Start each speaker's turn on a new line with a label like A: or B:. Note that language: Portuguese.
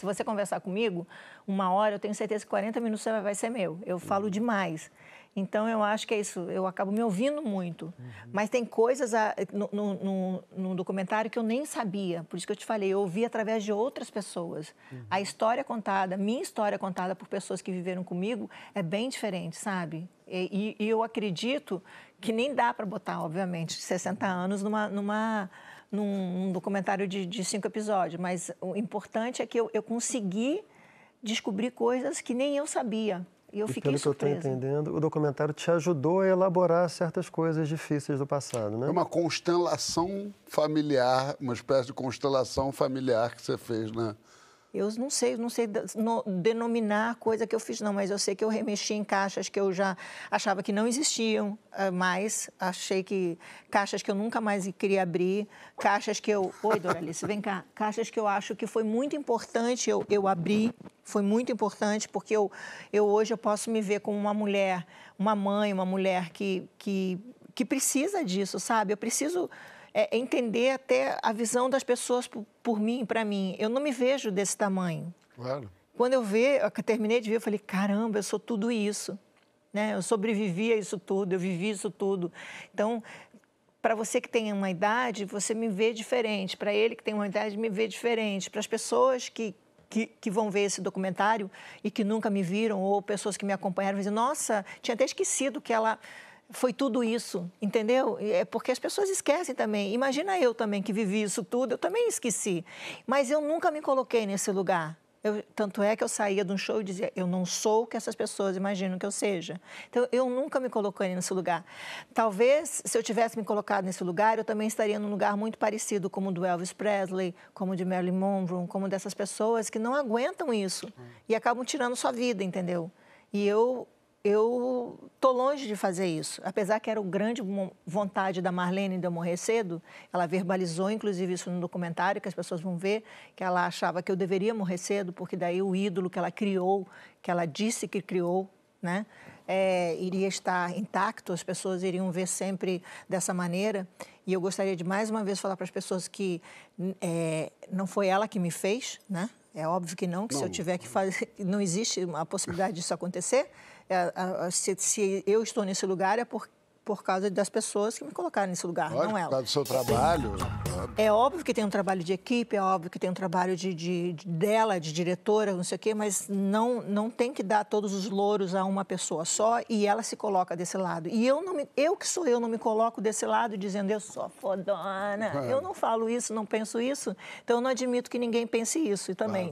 A: Se você conversar comigo, uma hora, eu tenho certeza que 40 minutos vai ser meu. Eu falo uhum. demais. Então, eu acho que é isso. Eu acabo me ouvindo muito. Uhum. Mas tem coisas a, no, no, no, documentário que eu nem sabia. Por isso que eu te falei, eu ouvi através de outras pessoas. Uhum. A história contada, minha história contada por pessoas que viveram comigo, é bem diferente, sabe? E, e, e eu acredito que nem dá para botar, obviamente, 60 anos numa, numa num, num documentário de, de, cinco episódios, mas o importante é que eu, eu consegui descobrir coisas que nem eu sabia. E eu e fiquei pelo que eu estou entendendo, o documentário te ajudou a elaborar certas coisas difíceis do passado, né? É uma constelação familiar, uma espécie de constelação familiar que você fez né? Eu não sei, não sei denominar a coisa que eu fiz, não, mas eu sei que eu remexi em caixas que eu já achava que não existiam ah, mais, achei que caixas que eu nunca mais queria abrir, caixas que eu. Oi, Doralice, vem cá. Caixas que eu acho que foi muito importante eu, eu abrir, foi muito importante, porque eu, eu hoje eu posso me ver como uma mulher, uma mãe, uma mulher que, que, que precisa disso, sabe? Eu preciso é, é, entender até a visão das pessoas por, por mim, para mim. Eu não me vejo desse tamanho. Claro. Quando eu, ver, eu terminei de ver, eu falei, caramba, eu sou tudo isso. Né? Eu sobrevivi a isso tudo, eu vivi isso tudo. Então, para você que tem uma idade, você me vê diferente. Para ele que tem uma idade, me vê diferente. Para as pessoas que, que, que, vão ver esse documentário e que nunca me viram, ou pessoas que me acompanharam, dizem, nossa, tinha até esquecido que ela foi tudo isso, entendeu? É porque as pessoas esquecem também. Imagina eu também que vivi isso tudo, eu também esqueci. Mas eu nunca me coloquei nesse lugar. Eu, tanto é que eu saía de um show e dizia, eu não sou o que essas pessoas imaginam que eu seja. Então, eu nunca me coloquei nesse lugar. Talvez, se eu tivesse me colocado nesse lugar, eu também estaria num lugar muito parecido como o do Elvis Presley, como o de Marilyn Monroe, como dessas pessoas que não aguentam isso hum. e acabam tirando sua vida, entendeu? E eu eu tô longe de fazer isso. Apesar que era uma grande vontade da Marlene de eu morrer cedo, ela verbalizou, inclusive, isso no documentário, que as pessoas vão ver, que ela achava que eu deveria morrer cedo, porque daí o ídolo que ela criou, que ela disse que criou, né, é, iria estar intacto, as pessoas iriam ver sempre dessa maneira. E eu gostaria de mais uma vez falar para as pessoas que é, não foi ela que me fez, né? É óbvio que não, que não. se eu tiver que fazer. Não existe a possibilidade disso acontecer. É, a, se, se, eu estou nesse lugar, é por, por causa das pessoas que me colocaram nesse lugar, não ela. Por causa do seu trabalho. É óbvio que tem um trabalho de equipe, é óbvio que tem um trabalho de, de, de, dela, de diretora, não sei o quê, mas não, não tem que dar todos os louros a uma pessoa só e ela se coloca desse lado. E eu, não me, eu que sou eu, não me coloco desse lado dizendo eu sou fodona. É. Eu não falo isso, não penso isso, então eu não admito que ninguém pense isso também. Claro.